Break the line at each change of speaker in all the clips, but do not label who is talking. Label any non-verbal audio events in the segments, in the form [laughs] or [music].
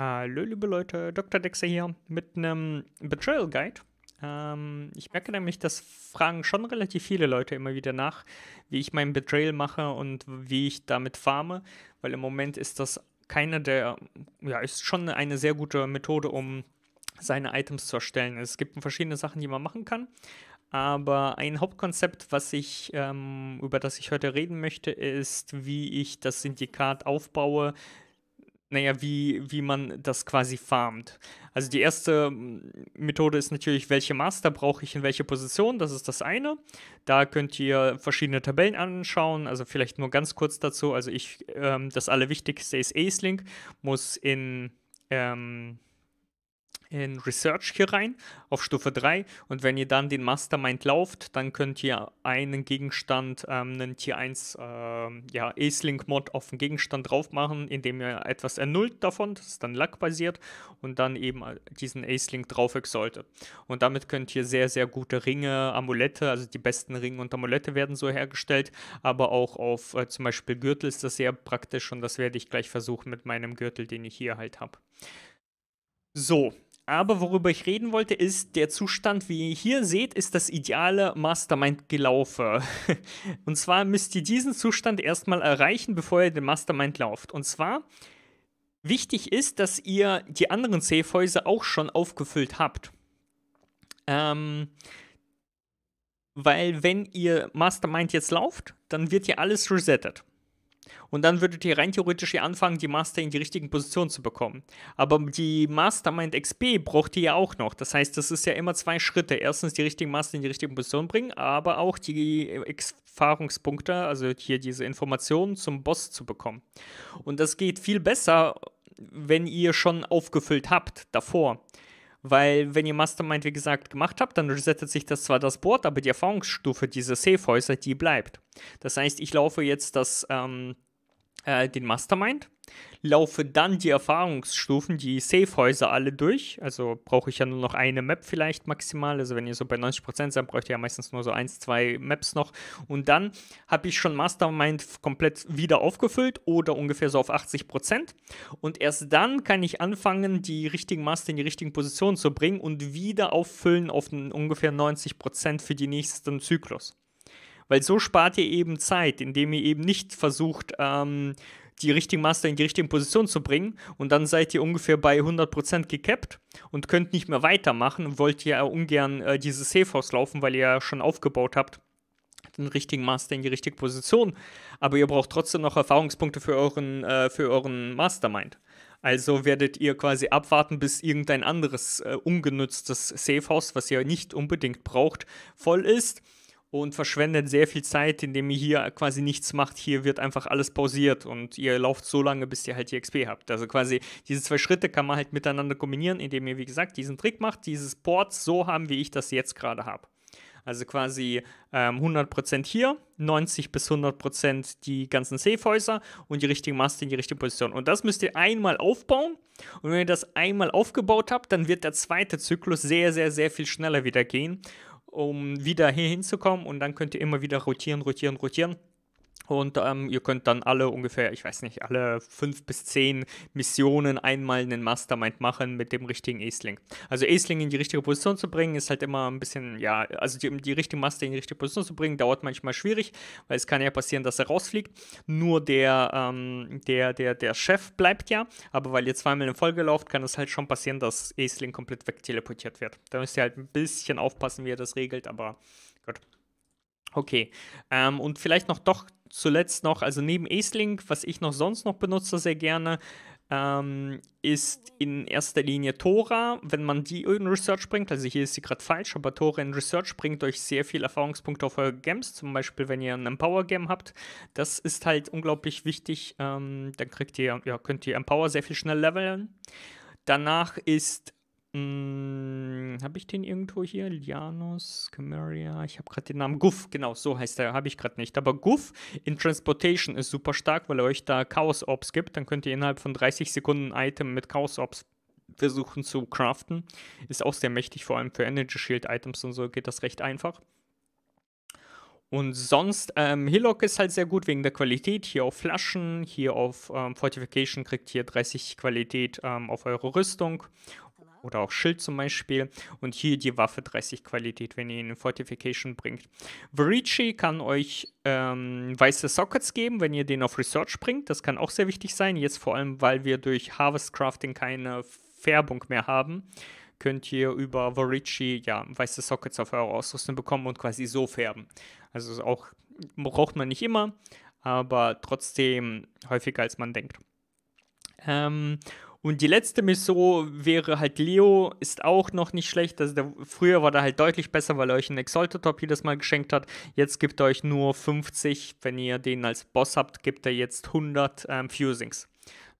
Hallo liebe Leute, Dr. Dexter hier mit einem Betrayal Guide. Ähm, ich merke nämlich, dass fragen schon relativ viele Leute immer wieder nach, wie ich meinen Betrayal mache und wie ich damit farme, weil im Moment ist das keine der, ja, ist schon eine sehr gute Methode, um seine Items zu erstellen. Es gibt verschiedene Sachen, die man machen kann, aber ein Hauptkonzept, was ich, ähm, über das ich heute reden möchte, ist, wie ich das Syndikat aufbaue, naja, wie, wie man das quasi farmt. Also die erste Methode ist natürlich, welche Master brauche ich in welche Position, das ist das eine. Da könnt ihr verschiedene Tabellen anschauen, also vielleicht nur ganz kurz dazu. Also ich, ähm, das Allerwichtigste ist Ace Link, muss in ähm, in Research hier rein auf Stufe 3 und wenn ihr dann den Mastermind lauft, dann könnt ihr einen Gegenstand, ähm, einen Tier 1 ähm, ja, Ace-Link-Mod auf den Gegenstand drauf machen, indem ihr etwas ernullt davon, das ist dann Lack-basiert und dann eben äh, diesen Ace-Link drauf exaltet. Und damit könnt ihr sehr, sehr gute Ringe, Amulette, also die besten Ringe und Amulette werden so hergestellt, aber auch auf äh, zum Beispiel Gürtel ist das sehr praktisch und das werde ich gleich versuchen mit meinem Gürtel, den ich hier halt habe. So, aber worüber ich reden wollte, ist der Zustand, wie ihr hier seht, ist das ideale Mastermind-Gelaufe. [laughs] Und zwar müsst ihr diesen Zustand erstmal erreichen, bevor ihr den Mastermind lauft. Und zwar wichtig ist, dass ihr die anderen Safe-Häuser auch schon aufgefüllt habt. Ähm, weil wenn ihr Mastermind jetzt lauft, dann wird ja alles resettet. Und dann würdet ihr rein theoretisch hier anfangen, die Master in die richtigen Positionen zu bekommen. Aber die Mastermind XP braucht ihr ja auch noch. Das heißt, das ist ja immer zwei Schritte. Erstens die richtigen Master in die richtigen Positionen bringen, aber auch die Erfahrungspunkte, also hier diese Informationen zum Boss zu bekommen. Und das geht viel besser, wenn ihr schon aufgefüllt habt davor. Weil wenn ihr Mastermind, wie gesagt, gemacht habt, dann resettet sich das zwar das Board, aber die Erfahrungsstufe, diese Safe-Häuser, die bleibt. Das heißt, ich laufe jetzt das ähm, äh, den Mastermind, laufe dann die Erfahrungsstufen, die Safehäuser alle durch. Also brauche ich ja nur noch eine Map vielleicht maximal. Also wenn ihr so bei 90% seid, braucht ihr ja meistens nur so eins, zwei Maps noch. Und dann habe ich schon Mastermind komplett wieder aufgefüllt oder ungefähr so auf 80%. Und erst dann kann ich anfangen, die richtigen Master in die richtigen Positionen zu bringen und wieder auffüllen auf ungefähr 90% für den nächsten Zyklus. Weil so spart ihr eben Zeit, indem ihr eben nicht versucht, ähm, die richtigen Master in die richtige Position zu bringen und dann seid ihr ungefähr bei 100% gekappt und könnt nicht mehr weitermachen und wollt ja ungern äh, dieses Safe House laufen, weil ihr ja schon aufgebaut habt den richtigen Master in die richtige Position, aber ihr braucht trotzdem noch Erfahrungspunkte für euren, äh, für euren Mastermind. Also werdet ihr quasi abwarten, bis irgendein anderes äh, ungenütztes Safehouse, was ihr nicht unbedingt braucht, voll ist und verschwendet sehr viel Zeit, indem ihr hier quasi nichts macht. Hier wird einfach alles pausiert und ihr lauft so lange, bis ihr halt die XP habt. Also quasi diese zwei Schritte kann man halt miteinander kombinieren, indem ihr, wie gesagt, diesen Trick macht, dieses Board so haben, wie ich das jetzt gerade habe. Also quasi ähm, 100% hier, 90 bis 100% die ganzen Safehäuser und die richtigen Master in die richtige Position. Und das müsst ihr einmal aufbauen. Und wenn ihr das einmal aufgebaut habt, dann wird der zweite Zyklus sehr, sehr, sehr viel schneller wieder gehen um wieder hier hinzukommen und dann könnt ihr immer wieder rotieren, rotieren, rotieren und ähm, ihr könnt dann alle ungefähr, ich weiß nicht, alle fünf bis zehn Missionen einmal einen Mastermind machen mit dem richtigen ace Also ace in die richtige Position zu bringen, ist halt immer ein bisschen, ja, also die, die richtige Master in die richtige Position zu bringen, dauert manchmal schwierig, weil es kann ja passieren, dass er rausfliegt. Nur der, ähm, der, der, der Chef bleibt ja, aber weil ihr zweimal in Folge lauft, kann es halt schon passieren, dass ace komplett wegteleportiert wird. Da müsst ihr halt ein bisschen aufpassen, wie ihr das regelt, aber gut. Okay. Ähm, und vielleicht noch doch zuletzt noch, also neben Esling, was ich noch sonst noch benutze sehr gerne, ähm, ist in erster Linie Tora. Wenn man die in Research bringt, also hier ist sie gerade falsch, aber Tora in Research bringt euch sehr viel Erfahrungspunkte auf eure Games, zum Beispiel wenn ihr ein Empower Game habt. Das ist halt unglaublich wichtig. Ähm, dann kriegt ihr, ja, könnt ihr Empower sehr viel schnell leveln. Danach ist hm, habe ich den irgendwo hier? Lianos, Camarilla, ich habe gerade den Namen Guff, genau, so heißt er, habe ich gerade nicht. Aber Guff in Transportation ist super stark, weil er euch da Chaos Ops gibt. Dann könnt ihr innerhalb von 30 Sekunden ein Item mit Chaos Ops versuchen zu craften. Ist auch sehr mächtig, vor allem für Energy Shield Items und so geht das recht einfach. Und sonst, ähm, Hillock ist halt sehr gut wegen der Qualität. Hier auf Flaschen, hier auf ähm, Fortification kriegt ihr 30 Qualität ähm, auf eure Rüstung oder auch Schild zum Beispiel. Und hier die Waffe 30 Qualität, wenn ihr ihn in Fortification bringt. Verici kann euch ähm, weiße Sockets geben, wenn ihr den auf Research bringt. Das kann auch sehr wichtig sein. Jetzt vor allem, weil wir durch Harvest Crafting keine Färbung mehr haben könnt ihr über Verici ja weiße Sockets auf eure Ausrüstung bekommen und quasi so färben. Also auch braucht man nicht immer, aber trotzdem häufiger als man denkt. Ähm, und die letzte Mission wäre halt Leo, ist auch noch nicht schlecht. Also der, früher war der halt deutlich besser, weil er euch einen Exalted-Top jedes Mal geschenkt hat. Jetzt gibt er euch nur 50. Wenn ihr den als Boss habt, gibt er jetzt 100 ähm, Fusings.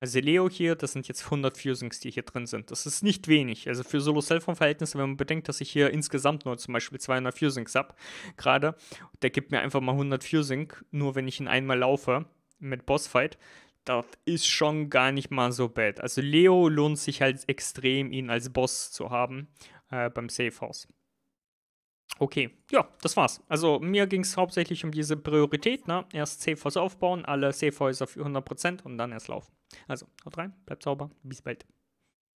Also Leo hier, das sind jetzt 100 Fusings, die hier drin sind. Das ist nicht wenig. Also für solo cell verhältnisse wenn man bedenkt, dass ich hier insgesamt nur zum Beispiel 200 Fusings habe, gerade, der gibt mir einfach mal 100 Fusing, nur wenn ich ihn einmal laufe mit Bossfight das ist schon gar nicht mal so bad. Also Leo lohnt sich halt extrem, ihn als Boss zu haben äh, beim Safe House. Okay, ja, das war's. Also mir ging es hauptsächlich um diese Priorität, ne? Erst House aufbauen, alle Safe Safehäuser für 100% und dann erst laufen. Also, haut rein, bleibt sauber, bis bald.